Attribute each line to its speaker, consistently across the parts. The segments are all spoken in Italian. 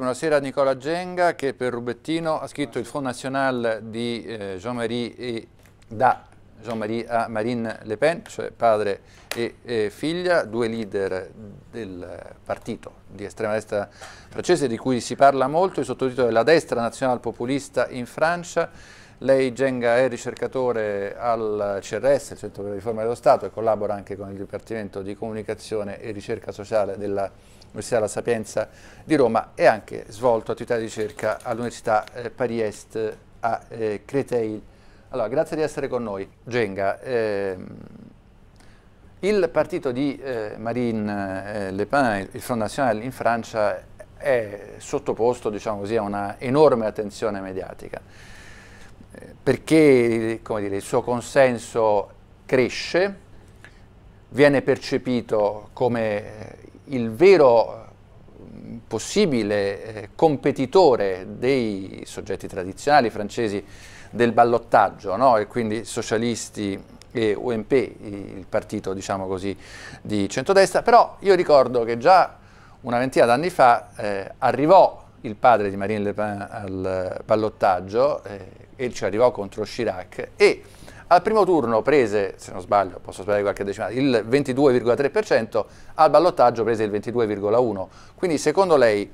Speaker 1: Buonasera a Nicola Genga che per Rubettino ha scritto il Fonds National di eh, Jean-Marie e da Jean-Marie a Marine Le Pen, cioè padre e, figlia, due leader del partito di estrema destra francese di cui si parla molto, il sottotitolo è La destra nazionale populista in Francia. Lei, Genga, è ricercatore al CRS, il Centro per la Riforma dello Stato, e collabora anche con il Dipartimento di Comunicazione e Ricerca Sociale della Repubblica Università La Sapienza di Roma e anche svolto attività di ricerca all'Università eh, Paris Est a eh, Creteil. Allora, grazie di essere con noi. Genga, ehm, il partito di eh, Marine eh, Le Pen, il Front National in Francia, è sottoposto diciamo così, a una enorme attenzione mediatica eh, perché dire, il suo consenso cresce, viene percepito come eh, il vero eh, possibile eh, competitore dei soggetti tradizionali francesi del ballottaggio, no? e quindi socialisti e UMP, il partito diciamo così, di centrodestra, però io ricordo che già una ventina d'anni fa eh, arrivò il padre di Marine Le Pen al ballottaggio eh, e ci arrivò contro Chirac e al primo turno prese, se non sbaglio, posso sbagliare qualche decimale, il 22,3%, al ballottaggio prese il 22,1%. Quindi secondo lei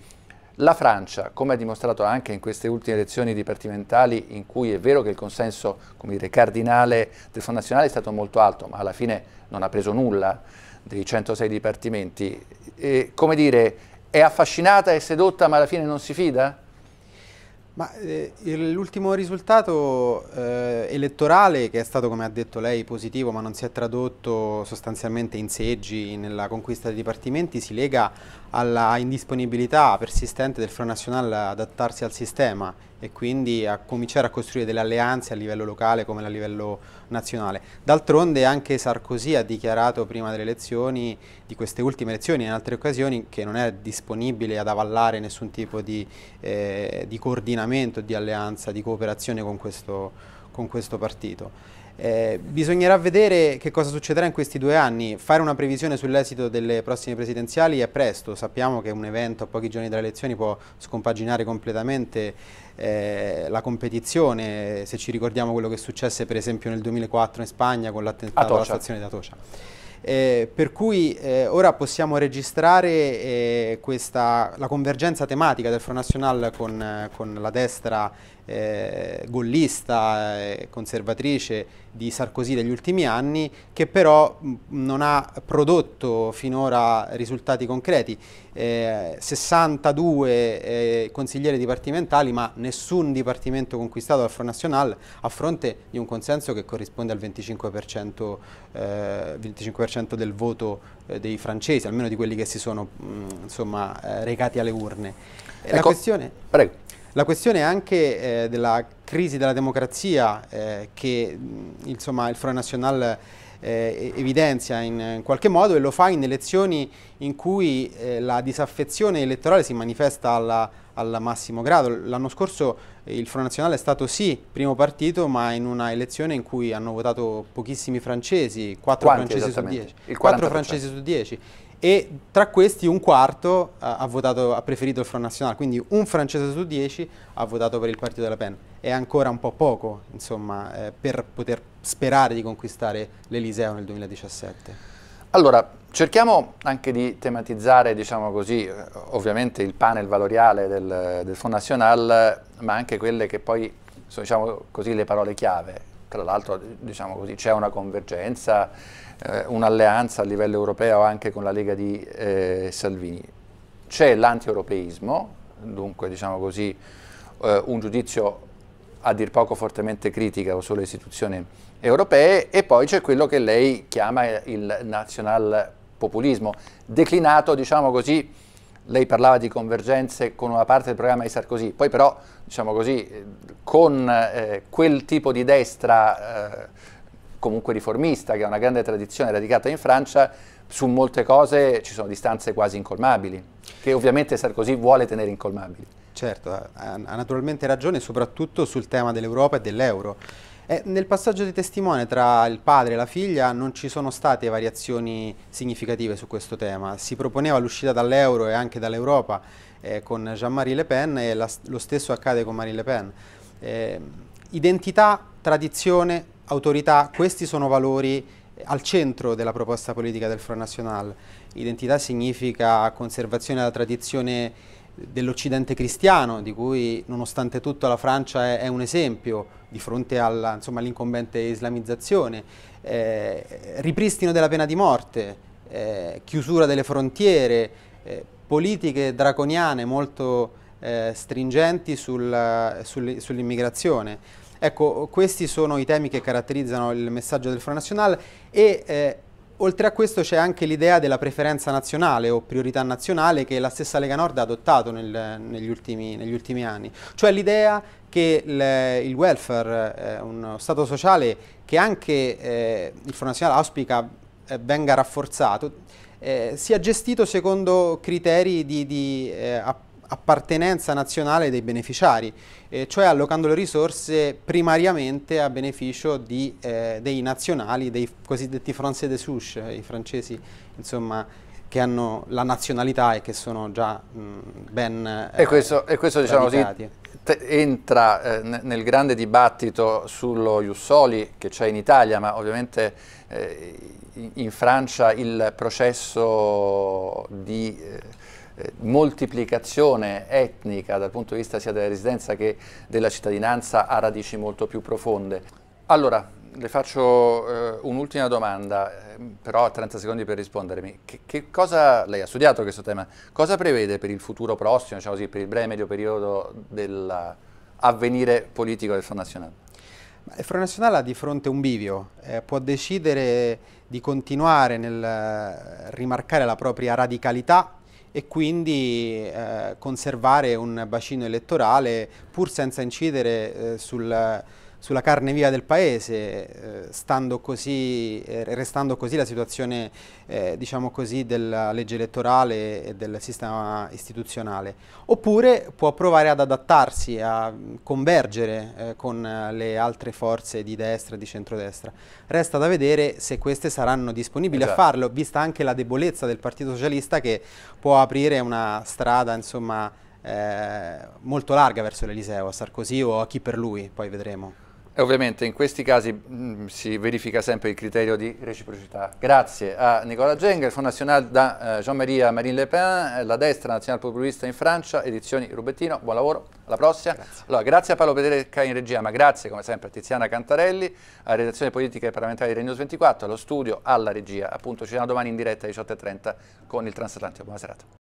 Speaker 1: la Francia, come ha dimostrato anche in queste ultime elezioni dipartimentali, in cui è vero che il consenso dire, cardinale del Fondo Nazionale è stato molto alto, ma alla fine non ha preso nulla dei 106 dipartimenti, e, come dire, è affascinata e sedotta ma alla fine non si fida?
Speaker 2: Ma eh, l'ultimo risultato eh, elettorale, che è stato come ha detto lei positivo ma non si è tradotto sostanzialmente in seggi nella conquista dei dipartimenti, si lega alla indisponibilità persistente del Front National ad adattarsi al sistema e quindi a cominciare a costruire delle alleanze a livello locale come a livello nazionale. D'altronde anche Sarkozy ha dichiarato prima delle elezioni, di queste ultime elezioni e in altre occasioni, che non è disponibile ad avallare nessun tipo di, eh, di coordinamento coordinamento, di alleanza, di cooperazione con questo, con questo partito. Eh, bisognerà vedere che cosa succederà in questi due anni. Fare una previsione sull'esito delle prossime presidenziali è presto. Sappiamo che un evento a pochi giorni dalle elezioni può scompaginare completamente eh, la competizione. Se ci ricordiamo quello che successe per esempio nel 2004 in Spagna con l'attentato alla stazione di Atocha. Eh, per cui eh, ora possiamo registrare eh, questa, la convergenza tematica del Front National con, con la destra eh, gollista, e eh, conservatrice di Sarkozy degli ultimi anni, che però mm, non ha prodotto finora risultati concreti. 62 eh, consiglieri dipartimentali, ma nessun dipartimento conquistato dal Front National a fronte di un consenso che corrisponde al 25%, 25 40% del voto eh, dei francesi, almeno di quelli che si sono mh, mm, insomma, eh, recati alle urne. Ecco, la, questione, la, questione, è anche eh, della crisi della democrazia eh, che mm, insomma, il Front National eh, evidenzia in, in, qualche modo e lo fa in elezioni in cui eh, la disaffezione elettorale si manifesta alla, al massimo grado. L'anno scorso eh, il Front Nazionale è stato sì primo partito, ma in una elezione in cui hanno votato pochissimi francesi, 4 Quanti francesi su 10. 4 francesi su 10 e tra questi un quarto ha, votato, ha preferito il Front National, quindi un francese su dieci ha votato per il partito della Pen. È ancora un po' poco, insomma, eh, per poter sperare di conquistare l'Eliseo nel 2017. Allora,
Speaker 1: cerchiamo anche di tematizzare, diciamo così, eh, ovviamente il panel valoriale del, del Front National, ma anche quelle che poi sono diciamo così, le parole chiave tra l'altro diciamo c'è una convergenza, eh, un'alleanza a livello europeo anche con la Lega di eh, Salvini. C'è l'antieuropeismo, dunque diciamo così, eh, un giudizio a dir poco fortemente critico sulle istituzioni europee e poi c'è quello che lei chiama il nazionalpopulismo, declinato diciamo così lei parlava di convergenze con una parte del programma di Sarkozy, poi però, diciamo così, eh, con eh, quel tipo di destra eh, comunque riformista, che ha una grande tradizione radicata in Francia, su molte cose ci sono distanze quasi incolmabili, che ovviamente Sarkozy vuole tenere incolmabili.
Speaker 2: Certo, ha, ha naturalmente ragione, soprattutto sul tema dell'Europa e dell'euro eh, nel passaggio di testimone tra il padre e la figlia non ci sono state variazioni significative su questo tema. Si proponeva l'uscita dall'euro e anche dall'Europa eh, con Jean-Marie Le Pen e la, lo stesso accade con Marie Le Pen. Eh, identità, tradizione, autorità, questi sono valori eh, al centro della proposta politica del Front National. Identità significa conservazione della tradizione dell'Occidente cristiano, di cui nonostante tutto la Francia è, è un esempio di fronte all'incombente islamizzazione, eh, ripristino della pena di morte, eh, chiusura delle frontiere, eh, politiche draconiane molto eh, stringenti sul, sul, sull'immigrazione. Ecco, questi sono i temi che caratterizzano il messaggio del Front National e eh, Oltre a questo c'è anche l'idea della preferenza nazionale o priorità nazionale che la stessa Lega Nord ha adottato nel, negli, ultimi, negli, ultimi, anni, cioè l'idea che il, il welfare, eh, uno Stato sociale che anche eh, il Fondo Nazionale auspica eh, venga rafforzato, eh, sia gestito secondo criteri di, di eh, appunto appartenenza nazionale dei beneficiari, eh, cioè allocando le risorse primariamente a beneficio di, eh, dei nazionali, dei cosiddetti français de souche, i francesi insomma, che hanno la nazionalità e che sono già mh, ben eh, e questo, e questo diciamo così, entra eh, nel grande dibattito sullo
Speaker 1: Jussoli che c'è in Italia, ma ovviamente eh, in, in Francia il processo di eh, eh, moltiplicazione etnica dal punto di vista sia della residenza che della cittadinanza ha radici molto più profonde. Allora, le faccio eh, un'ultima domanda, eh, però ha 30 secondi per rispondermi. Che, che cosa, lei ha studiato questo tema, cosa prevede per il futuro prossimo, diciamo così, per il breve e medio periodo dell'avvenire politico del Front Nazionale?
Speaker 2: Il Front Nazionale ha di fronte un bivio, eh, può decidere di continuare nel eh, rimarcare la propria radicalità e quindi eh, conservare un bacino elettorale pur senza incidere eh, sul sulla carne viva del paese, eh, così, eh, restando così la situazione eh, diciamo così, della legge elettorale e del sistema istituzionale. Oppure può provare ad adattarsi, a convergere eh, con le altre forze di destra e di centrodestra. Resta da vedere se queste saranno disponibili esatto. a farlo, vista anche la debolezza del Partito Socialista che può aprire una strada insomma, eh, molto larga verso l'Eliseo, a Sarkozy o a chi per lui, poi vedremo. E ovviamente in questi
Speaker 1: casi mh, mm, si verifica sempre il criterio di reciprocità.
Speaker 2: Grazie a Nicola Gengel,
Speaker 1: Front National da eh, Jean-Marie Marine Le Pen, la destra nazionale populista in Francia, edizioni Rubettino, buon lavoro, alla prossima. Grazie, allora, grazie a Paolo Pederecca in regia, ma grazie come sempre a Tiziana Cantarelli, a redazione politica e parlamentare di Renews 24, allo studio, alla regia. Appunto ci vediamo domani in diretta alle 18.30 con il Transatlantico. Buona serata.